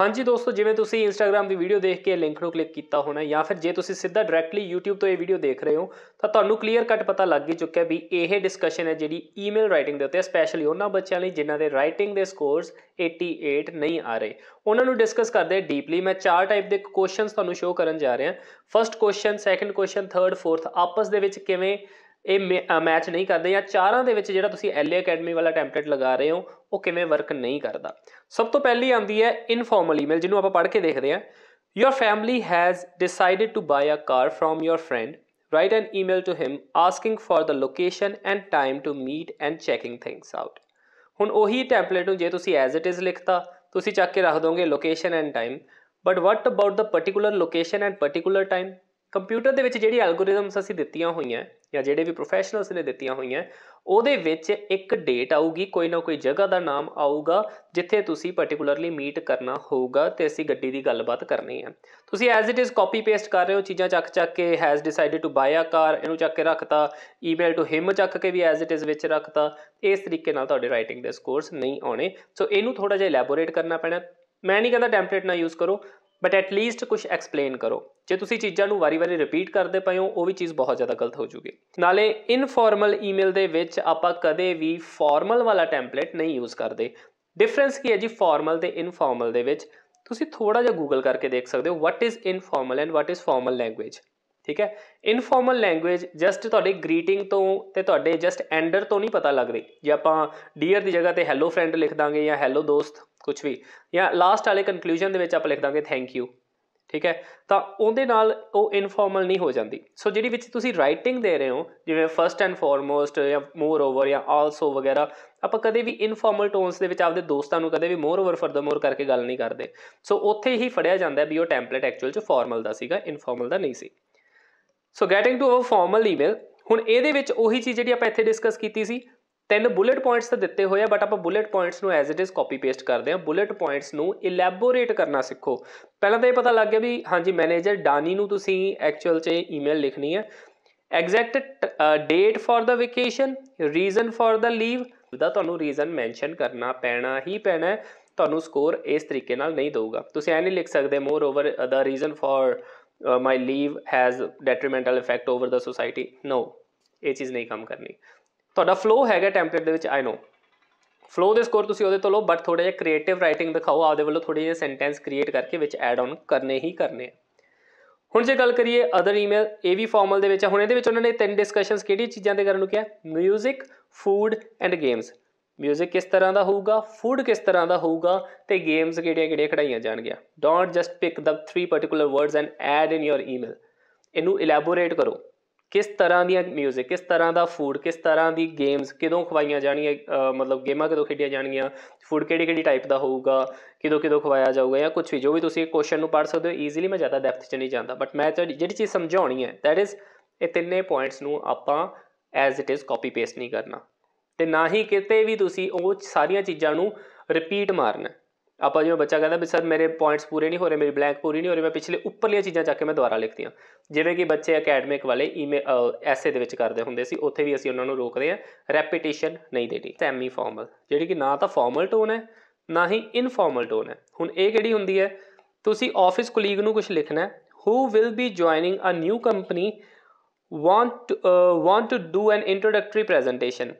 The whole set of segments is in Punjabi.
ਹਾਂਜੀ ਦੋਸਤੋ ਜਿਵੇਂ ਤੁਸੀਂ Instagram ਦੀ ਵੀਡੀਓ ਦੇਖ ਕੇ ਲਿੰਕ ਨੂੰ ਕਲਿੱਕ ਕੀਤਾ ਹੋਣਾ ਜਾਂ ਫਿਰ ਜੇ ਤੁਸੀਂ ਸਿੱਧਾ ਡਾਇਰੈਕਟਲੀ YouTube ਤੋਂ ਇਹ ਵੀਡੀਓ ਦੇਖ ਰਹੇ ਹੋ ਤਾਂ ਤੁਹਾਨੂੰ ਕਲੀਅਰ ਕੱਟ ਪਤਾ ਲੱਗ ਹੀ ਚੁੱਕਿਆ ਵੀ ਇਹ ਡਿਸਕਸ਼ਨ ਹੈ ਜਿਹੜੀ ਈਮੇਲ ਰਾਈਟਿੰਗ ਦੇ ਉੱਤੇ ਸਪੈਸ਼ਲੀ ਉਹਨਾਂ ਬੱਚਿਆਂ ਲਈ ਜਿਨ੍ਹਾਂ ਦੇ ਰਾਈਟਿੰਗ ਦੇ ਸਕੋਰਸ 88 ਨਹੀਂ ਆ ਰਹੇ ਉਹਨਾਂ ਨੂੰ ਡਿਸਕਸ ਕਰਦੇ ਡੀਪਲੀ ਮੈਂ ਚਾਰ ਟਾਈਪ ਦੇ ਕੁਐਸਚਨਸ ਤੁਹਾਨੂੰ ਸ਼ੋਅ ਕਰਨ ਜਾ ਰਿਹਾ first question second question third fourth ਆਪਸ ਦੇ ਵਿੱਚ ਕਿਵੇਂ ਇਹ ਮੈਚ ਨਹੀਂ ਕਰਦੇ ਜਾਂ ਚਾਰਾਂ ਦੇ ਵਿੱਚ ਜਿਹੜਾ ਤੁਸੀਂ ਐਲਏ ਅਕੈਡਮੀ ਵਾਲਾ ਟੈਂਪਲੇਟ ਲਗਾ ਰਹੇ ਹੋ ਉਹ ਕਿਵੇਂ ਵਰਕ ਨਹੀਂ ਕਰਦਾ ਸਭ ਤੋਂ ਪਹਿਲੀ ਆਉਂਦੀ ਹੈ ਇਨਫਾਰਮਲ ਈਮੇਲ ਜਿਹਨੂੰ ਆਪਾਂ ਪੜ੍ਹ ਕੇ ਦੇਖਦੇ ਹਾਂ your family has decided to buy a car from your friend write an email to him asking for the location and time to meet and checking things out ਹੁਣ ਉਹੀ ਟੈਂਪਲੇਟ ਨੂੰ ਜੇ ਤੁਸੀਂ ਐਜ਼ ਇਟ ਇਜ਼ ਲਿਖਤਾ ਤੁਸੀਂ ਚੱਕ ਕੇ ਰੱਖ ਦੋਗੇ location and time but what about the particular location and particular time computer ਦੇ ਵਿੱਚ ਜਿਹੜੀ ਐਲਗੋਰਿਦਮਸ ਅਸੀਂ ਦਿੱਤੀਆਂ ਹੋਈਆਂ ਜਾਂ ਜਿਹੜੇ ਵੀ ਪ੍ਰੋਫੈਸ਼ਨਲਸ ਨੇ ਦਿੱਤੀਆਂ ਹੋਈਆਂ ਉਹਦੇ ਵਿੱਚ ਇੱਕ ਡੇਟ ਆਊਗੀ ਕੋਈ ਨਾ ਕੋਈ ਜਗ੍ਹਾ ਦਾ ਨਾਮ ਆਊਗਾ ਜਿੱਥੇ ਤੁਸੀਂ ਪਾਰਟਿਕੂਲਰਲੀ ਮੀਟ ਕਰਨਾ ਹੋਊਗਾ ਤੇ ਅਸੀਂ ਗੱਡੀ ਦੀ ਗੱਲਬਾਤ ਕਰਨੀ ਹੈ ਤੁਸੀਂ as it is copy paste ਕਰ ਰਹੇ ਹੋ ਚੀਜ਼ਾਂ ਚੱਕ ਚੱਕ ਕੇ has decided to buy a car ਇਹਨੂੰ ਚੱਕ ਕੇ ਰੱਖਤਾ ਈਮੇਲ ਟੂ ਹਿਮ ਚੱਕ ਕੇ ਵੀ ਐਜ਼ ਇਟ ਇਜ਼ ਵਿੱਚ ਰੱਖਤਾ ਇਸ ਤਰੀਕੇ ਨਾਲ ਤੁਹਾਡੇ ਰਾਈਟਿੰਗ ਦੇ ਸਕੋਰਸ ਨਹੀਂ ਆਉਣੇ ਸੋ ਇਹਨੂੰ ਥੋੜਾ ਜਿਹਾ ਇਲੈਬੋਰੇਟ ਕਰਨਾ ਪੈਣਾ ਮੈਂ ਨਹੀਂ ਕਹਿੰਦਾ ਟੈਂਪਲੇਟ ਨਾ ਯੂਜ਼ ਕਰੋ ਬਟ ਐਟ ਲੀਸਟ ਕੁਝ ਐਕਸਪਲੇਨ ਕਰੋ ਜੇ ਤੁਸੀਂ ਚੀਜ਼ਾਂ ਨੂੰ ਵਾਰੀ-ਵਾਰੀ ਰਿਪੀਟ ਕਰਦੇ ਪਏ ਹੋ ਉਹ ਵੀ ਚੀਜ਼ ਬਹੁਤ ਜ਼ਿਆਦਾ ਗਲਤ ਹੋ ਜੂਗੀ ਨਾਲੇ ਇਨਫਾਰਮਲ ਈਮੇਲ ਦੇ ਵਿੱਚ ਆਪਾਂ ਕਦੇ ਵੀ ਫਾਰਮਲ ਵਾਲਾ ਟੈਂਪਲੇਟ ਨਹੀਂ ਯੂਜ਼ ਕਰਦੇ ਡਿਫਰੈਂਸ ਕੀ ਹੈ ਜੀ ਫਾਰਮਲ ਤੇ ਇਨਫਾਰਮਲ ਦੇ ਵਿੱਚ ਤੁਸੀਂ ਥੋੜਾ ਜਿਹਾ ਗੂਗਲ ਕਰਕੇ ਦੇਖ ਸਕਦੇ ਹੋ what is informal and what is formal language ਠੀਕ ਹੈ ਇਨਫਾਰਮਲ ਲੈਂਗੁਏਜ ਜਸਟ ਤੁਹਾਡੇ ਗ੍ਰੀਟਿੰਗ ਤੋਂ ਤੇ ਤੁਹਾਡੇ ਜਸਟ ਐਂਡਰ ਤੋਂ ਨਹੀਂ ਪਤਾ ਲੱਗਦੀ ਜੇ ਆਪਾਂ ਡੀਅਰ ਦੀ ਜਗ੍ਹਾ ਤੇ ਹੈਲੋ ਫਰੈਂਡ ਲਿਖ ਦਾਂਗੇ ਜਾਂ ਹੈਲੋ ਦੋਸਤ ਕੁਝ ਵੀ ਜਾਂ ਲਾਸਟ ਵਾਲੇ ਕਨਕਲੂਜਨ ਦੇ ਵਿੱਚ ਆਪਾਂ ਲਿਖ ਦਾਂਗੇ ਥੈਂਕ ਯੂ ਠੀਕ ਹੈ ਤਾਂ ਉਹਦੇ ਨਾਲ ਉਹ ਇਨਫਾਰਮਲ ਨਹੀਂ ਹੋ ਜਾਂਦੀ ਸੋ ਜਿਹੜੀ ਵਿੱਚ ਤੁਸੀਂ ਰਾਈਟਿੰਗ ਦੇ ਰਹੇ ਹੋ ਜਿਵੇਂ ਫਰਸਟ ਐਂਡ ਫੋਰਮੋਸਟ ਜਾਂ ਮੋਰ ਓਵਰ ਜਾਂ ਆਲਸੋ ਵਗੈਰਾ ਆਪਾਂ ਕਦੇ ਵੀ ਇਨਫਾਰਮਲ ਟੋਨਸ ਦੇ ਵਿੱਚ ਆਪਦੇ ਦੋਸਤਾਂ ਨੂੰ ਕਦੇ ਵੀ ਮੋਰ ਓਵਰ ਮੋਰ ਕਰਕੇ ਗੱਲ ਨਹੀਂ ਕਰਦੇ ਸੋ ਉੱਥੇ ਹੀ ਫੜਿਆ ਜਾਂਦਾ ਵੀ ਉਹ ਟੈਂਪਲੇਟ ਐਕਚੁਅਲ ਚ ਫਾਰਮਲ ਦਾ ਸੀਗਾ ਇਨਫੋਰਮਲ ਦਾ ਨਹੀਂ ਸੀ so getting to a formal email ਹੁਣ ਇਹਦੇ ਵਿੱਚ ਉਹੀ ਚੀਜ਼ ਜਿਹੜੀ ਆਪਾਂ ਇੱਥੇ ਡਿਸਕਸ ਕੀਤੀ ਸੀ ਤਿੰਨ ਬੁਲੇਟ ਪੁਆਇੰਟਸ ਤਾਂ ਦਿੱਤੇ ਹੋਏ ਆ ਬਟ ਆਪਾਂ ਬੁਲੇਟ ਪੁਆਇੰਟਸ ਨੂੰ as it is copy paste ਕਰਦੇ ਆ ਬੁਲੇਟ ਪੁਆਇੰਟਸ ਨੂੰ ਇਲੈਬੋਰੇਟ ਕਰਨਾ ਸਿੱਖੋ ਪਹਿਲਾਂ ਤਾਂ ਇਹ ਪਤਾ ਲੱਗ ਗਿਆ ਵੀ ਹਾਂਜੀ ਮੈਨੇਜਰ ਡਾਨੀ ਨੂੰ ਤੁਸੀਂ ਐਕਚੁਅਲ 'ਚ ਈਮੇਲ ਲਿਖਣੀ ਹੈ exact date for the vacation reason for the leave ਦਾ ਤੁਹਾਨੂੰ ਰੀਜ਼ਨ ਮੈਂਸ਼ਨ ਕਰਨਾ ਪੈਣਾ ਹੀ ਪੈਣਾ ਤੁਹਾਨੂੰ ਸਕੋਰ ਇਸ ਤਰੀਕੇ ਨਾਲ ਨਹੀਂ ਦਊਗਾ ਤੁਸੀਂ ਐ ਨਹੀਂ ਲਿਖ ਸਕਦੇ moreover the reason for uh, my leave has detrimental effect over the society no ਇਹ ਚੀਜ਼ ਨਹੀਂ ਕੰਮ ਕਰਨੀ ਤੁਹਾਡਾ ਫਲੋ ਹੈਗਾ ਟੈਂਪਲੇਟ ਦੇ ਵਿੱਚ ਆਈ نو ਫਲੋ ਦੇ ਸਕੋਰ ਤੁਸੀਂ ਉਹਦੇ ਤੋਂ ਲਓ ਬਟ ਥੋੜਾ ਜਿਹਾ ਕ੍ਰੀਏਟਿਵ ਰਾਈਟਿੰਗ ਦਿਖਾਓ ਆਪਦੇ ਵੱਲੋਂ ਥੋੜੀ ਜਿਹੀ ਸੈਂਟੈਂਸ ਕ੍ਰੀਏਟ ਕਰਕੇ ਵਿੱਚ ਐਡ ਆਨ ਕਰਨੇ ਹੀ ਕਰਨੇ ਆ ਹੁਣ ਜੇ ਗੱਲ ਕਰੀਏ ਅਦਰ ਈਮੇਲ ਇਹ ਵੀ ਫਾਰਮਲ ਦੇ ਵਿੱਚ ਹੁਣ ਇਹਦੇ ਵਿੱਚ ਉਹਨਾਂ ਨੇ ਤਿੰਨ ਡਿਸਕਸ਼ਨਸ ਕਿਹੜੀ ਚੀਜ਼ਾਂ ਦੇ ਕਰਨ ਨੂੰ ਕਿਹਾ 뮤직 ਫੂਡ ਐਂਡ ਗੇਮਸ ਮਿਊਜ਼ਿਕ ਕਿਸ ਤਰ੍ਹਾਂ ਦਾ ਹੋਊਗਾ ਫੂਡ ਕਿਸ ਤਰ੍ਹਾਂ ਦਾ ਹੋਊਗਾ ਤੇ ਗੇਮਸ ਕਿਹੜੀਆਂ-ਕਿਹੜੀਆਂ ਖੜਾਈਆਂ ਜਾਣਗੀਆਂ don't just pick the 3 particular words and add in your email ਇਹਨੂੰ ਇਲੈਬੋਰੇਟ ਕਰੋ ਕਿਸ ਤਰ੍ਹਾਂ ਦੀਆਂ ਮਿਊਜ਼ਿਕ ਕਿਸ ਤਰ੍ਹਾਂ ਦਾ ਫੂਡ ਕਿਸ ਤਰ੍ਹਾਂ ਦੀ ਗੇਮਸ ਕਿਦੋਂ ਖਵਾਈਆਂ ਜਾਣੀਆਂ ਮਤਲਬ ਗੇਮਾਂ ਕਿਦੋਂ ਖੇਡੀਆਂ ਜਾਣਗੀਆਂ ਫੂਡ ਕਿਹੜੀ ਕਿਹੜੀ ਟਾਈਪ ਦਾ ਹੋਊਗਾ ਕਿਦੋਂ ਕਿਦੋਂ ਖਵਾਇਆ ਜਾਊਗਾ ਜਾਂ ਕੁਝ ਵੀ ਜੋ ਵੀ ਤੁਸੀਂ ਕੁਐਸਚਨ ਨੂੰ ਪੜ ਸਕਦੇ ਹੋ ਈਜ਼ੀਲੀ ਮੈਂ ਜ਼ਿਆਦਾ ਡੈਪਥ 'ਚ ਨਹੀਂ ਜਾਂਦਾ ਬਟ ਮੈਂ ਜਿਹੜੀ ਚੀਜ਼ ਸਮਝਾਉਣੀ ਹੈ ਥੈਟ ਇਜ਼ ਇਹ ਤਿੰਨੇ ਪੁਆਇੰਟਸ ਨੂੰ ਆਪਾਂ as it is copy paste ਨਹੀਂ ਕਰਨਾ ਤੇ ਨਾ ਹੀ ਕਿਤੇ ਵੀ ਤੁਸੀਂ ਉਹ ਸਾਰੀਆਂ ਚੀਜ਼ਾਂ ਨੂੰ ਰਿਪੀਟ ਮਾਰਨਾ ਆਪਾਂ ਜਿਵੇਂ ਬੱਚਾ ਕਹਿੰਦਾ ਵੀ ਸਰ ਮੇਰੇ ਪੁਆਇੰਟਸ ਪੂਰੇ ਨਹੀਂ ਹੋ ਰਹੇ ਮੇਰੀ ਬਲੈਂਕ ਪੂਰੀ ਨਹੀਂ ਹੋ ਰਹੀ ਮੈਂ ਪਿਛਲੇ ਉੱਪਰਲੀਆਂ ਚੀਜ਼ਾਂ ਚੱਕ ਕੇ ਮੈਂ ਦੁਬਾਰਾ ਲਿਖਤੀਆਂ ਜਿਵੇਂ ਕਿ ਬੱਚੇ ਅਕੈਡਮਿਕ ਵਾਲੇ ਈਮੇਲ ਐਸੇ ਦੇ ਵਿੱਚ ਕਰਦੇ ਹੁੰਦੇ ਸੀ ਉੱਥੇ ਵੀ ਅਸੀਂ ਉਹਨਾਂ ਨੂੰ ਰੋਕਦੇ ਆ ਰੈਪੀਟੀਸ਼ਨ ਨਹੀਂ ਦੇਣੀ ਸੈਮੀ ਫਾਰਮਲ ਜਿਹੜੀ ਕਿ ਨਾ ਤਾਂ ਫਾਰਮਲ ਟੋਨ ਹੈ ਨਾ ਹੀ ਇਨਫਾਰਮਲ ਟੋਨ ਹੈ ਹੁਣ ਇਹ ਕਿਹੜੀ ਹੁੰਦੀ ਹੈ ਤੁਸੀਂ ਆਫਿਸ ਕੋਲੀਗ ਨੂੰ ਕੁਝ ਲਿਖਣਾ ਹੈ who will be joining a new company want want to do an introductory presentation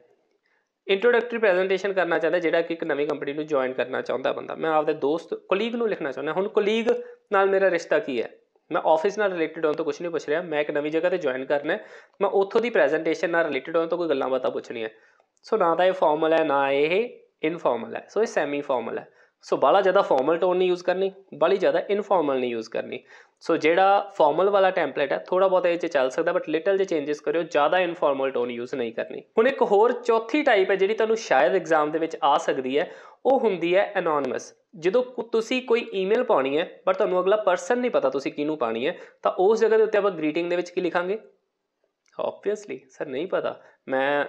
introductory presentation ਕਰਨਾ ਚਾਹੁੰਦਾ ਜਿਹੜਾ ਕਿ ਇੱਕ ਨਵੀਂ ਕੰਪਨੀ ਨੂੰ ਜੁਆਇਨ ਕਰਨਾ ਚਾਹੁੰਦਾ ਬੰਦਾ ਮੈਂ ਆਪਦੇ ਦੋਸਤ ਕੋਲੀਗ ਨੂੰ ਲਿਖਣਾ ਚਾਹੁੰਦਾ ਹੁਣ ਕੋਲੀਗ ਨਾਲ ਮੇਰਾ ਰਿਸ਼ਤਾ ਕੀ ਹੈ ਮੈਂ ਆਫਿਸ ਨਾਲ ਰਿਲੇਟਡ ਹਾਂ ਤਾਂ ਕੁਝ ਨਹੀਂ ਪੁੱਛ ਰਿਹਾ ਮੈਂ ਇੱਕ ਨਵੀਂ ਜਗ੍ਹਾ ਤੇ ਜੁਆਇਨ ਕਰਨਾ ਹੈ ਮੈਂ ਉੱਥੋਂ ਦੀ ਪ੍ਰੈਜੈਂਟੇਸ਼ਨ ਨਾਲ ਰਿਲੇਟਡ ਹਾਂ ਤਾਂ ਕੋਈ ਗੱਲਾਂ ਬਾਤਾਂ ਪੁੱਛਣੀਆਂ ਸੋ ਨਾ ਤਾਂ ਇਹ ਫਾਰਮਲ ਹੈ ਨਾ ਇਹ ਇਨਫਾਰਮਲ ਹੈ ਸੋ ਇਹ ਸੈਮੀ ਫਾਰਮਲ ਹੈ ਸੋ ਬਾਲਾ ਜ਼ਿਆਦਾ ਫਾਰਮਲ ਟੋਨ ਨਹੀਂ ਯੂਜ਼ ਕਰਨੀ ਬਾਲੀ ਜ਼ਿਆਦਾ ਇਨਫਾਰਮਲ ਨਹੀਂ ਯੂਜ਼ ਕਰਨੀ ਸੋ ਜਿਹੜਾ ਫਾਰਮਲ ਵਾਲਾ ਟੈਂਪਲੇਟ ਹੈ ਥੋੜਾ ਬਹੁਤ ਇਹ ਚ ਚੱਲ ਸਕਦਾ ਬਟ ਲਿਟਲ ਜੇ ਚੇਂਜਸ ਕਰਿਓ ਜ਼ਿਆਦਾ ਇਨਫਾਰਮਲ ਟੋਨ ਯੂਜ਼ ਨਹੀਂ ਕਰਨੀ ਹੁਣ ਇੱਕ ਹੋਰ ਚੌਥੀ ਟਾਈਪ ਹੈ ਜਿਹੜੀ ਤੁਹਾਨੂੰ ਸ਼ਾਇਦ ਐਗਜ਼ਾਮ ਦੇ ਵਿੱਚ ਆ ਸਕਦੀ ਹੈ ਉਹ ਹੁੰਦੀ ਹੈ ਐਨੋਨਿਮਸ ਜਦੋਂ ਤੁਸੀਂ ਕੋਈ ਈਮੇਲ ਪਾਉਣੀ ਹੈ ਪਰ ਤੁਹਾਨੂੰ ਅਗਲਾ ਪਰਸਨ ਨਹੀਂ ਪਤਾ ਤੁਸੀਂ ਕਿਹਨੂੰ ਪਾਣੀ ਹੈ ਤਾਂ ਉਸ ਜਗ੍ਹਾ ਦੇ ਉੱਤੇ ਆਪਾਂ ਗ੍ਰੀਟਿੰਗ ਦੇ ਵਿੱਚ ਕੀ ਲਿਖਾਂਗੇ ਆਬਵੀਅਸਲੀ ਸਰ ਨਹੀਂ ਪਤਾ ਮੈਂ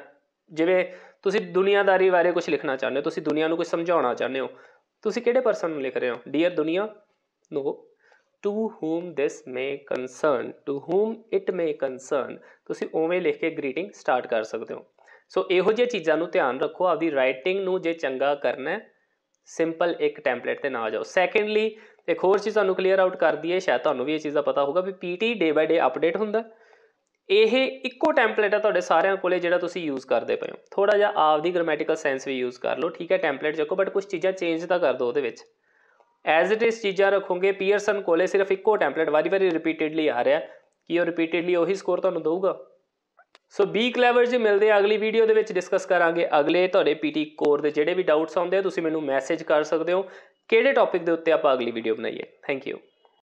ਜਿਵੇਂ ਤੁਸੀਂ ਦੁਨੀਆਦਾਰੀ ਬਾਰੇ ਕੁਝ ਲਿਖਣਾ ਚਾਹੁੰਦੇ ਹੋ ਤੁਸੀਂ ਦੁਨੀਆ ਨੂੰ ਕੁਝ ਸਮਝਾਉਣਾ ਚਾਹੁੰਦੇ ਹੋ ਤੁਸੀਂ ਕਿਹੜੇ ਪਰਸਨ ਨੂੰ ਲਿਖ ਰਹੇ ਹੋ ਡੀਅਰ ਦੁਨੀਆ no to whom this may concern to whom it may concern ਤੁਸੀਂ ਉਵੇਂ ਲਿਖ ਕੇ ਗ੍ਰੀਟਿੰਗ ਸਟਾਰਟ ਕਰ ਸਕਦੇ ਹੋ ਸੋ ਇਹੋ ਜਿਹੇ ਚੀਜ਼ਾਂ ਨੂੰ ਧਿਆਨ ਰੱਖੋ ਆਪਦੀ ਰਾਈਟਿੰਗ ਨੂੰ ਜੇ ਚੰਗਾ ਕਰਨਾ ਹੈ ਸਿੰਪਲ ਇੱਕ ਟੈਂਪਲੇਟ ਤੇ ਨਾ ਜਾਓ ਸੈਕੰਡਲੀ ਇੱਕ ਹੋਰ ਚੀਜ਼ ਤੁਹਾਨੂੰ ਕਲੀਅਰ ਆਊਟ ਕਰਦੀ ਹੈ ਸ਼ਾਇਦ ਤੁਹਾਨੂੰ ਵੀ ਇਹ ਚੀਜ਼ ਦਾ ਪਤਾ ਹੋਊਗਾ ਵੀ ਪੀਟੀ ਡੇ ਬਾਈ ਡੇ ਅਪਡੇਟ ਹੁੰਦਾ ਇਹ ਇੱਕੋ ਟੈਂਪਲੇਟ ਆ ਤੁਹਾਡੇ ਸਾਰਿਆਂ ਕੋਲੇ ਜਿਹੜਾ ਤੁਸੀਂ ਯੂਜ਼ ਕਰਦੇ ਪਏ ਹੋ ਥੋੜਾ ਜਿਹਾ ਆਪਦੀ ਗ੍ਰਾਮੈਟੀਕਲ ਸੈਂਸ ਵੀ ਯੂਜ਼ ਕਰ ਲਓ ਠੀਕ ਹੈ ਟੈਂਪਲੇਟ ਚੱਕੋ ਬਟ ਕੁਝ ਚੀਜ਼ਾਂ ਚੇਂਜ ਤਾਂ ਕਰ ਦਿਓ ਉਹਦੇ ਵਿੱਚ ਐਜ਼ ਇਟ ਇਜ਼ ਚੀਜ਼ਾਂ ਰੱਖੋਗੇ ਪੀਅਰਸਨ ਕੋਲੇ ਸਿਰਫ ਇੱਕੋ ਟੈਂਪਲੇਟ ਵਾਰੀ-ਵਾਰੀ ਰਿਪੀਟਿਡਲੀ ਆ ਰਿਹਾ ਕਿ ਉਹ ਰਿਪੀਟਿਡਲੀ ਉਹੀ ਸਕੋਰ ਤੁਹਾਨੂੰ ਦਊਗਾ ਸੋ ਬੀ ਕਲੇਵਰ ਜੀ ਮਿਲਦੇ ਆ ਅਗਲੀ ਵੀਡੀਓ ਦੇ ਵਿੱਚ ਡਿਸਕਸ ਕਰਾਂਗੇ ਅਗਲੇ ਤੁਹਾਡੇ ਪੀਟੀ ਕੋਰ ਦੇ ਜਿਹੜੇ ਵੀ ਡਾਊਟਸ ਆਉਂਦੇ ਆ ਤੁਸੀਂ ਮੈਨੂੰ ਮੈਸੇਜ ਕਰ ਸਕਦੇ ਹੋ ਕਿਹੜੇ ਟੌਪਿਕ ਦੇ ਉੱਤੇ ਆਪਾਂ ਅਗਲੀ ਵੀਡੀਓ ਬਣਾਈਏ ਥੈਂਕ ਯੂ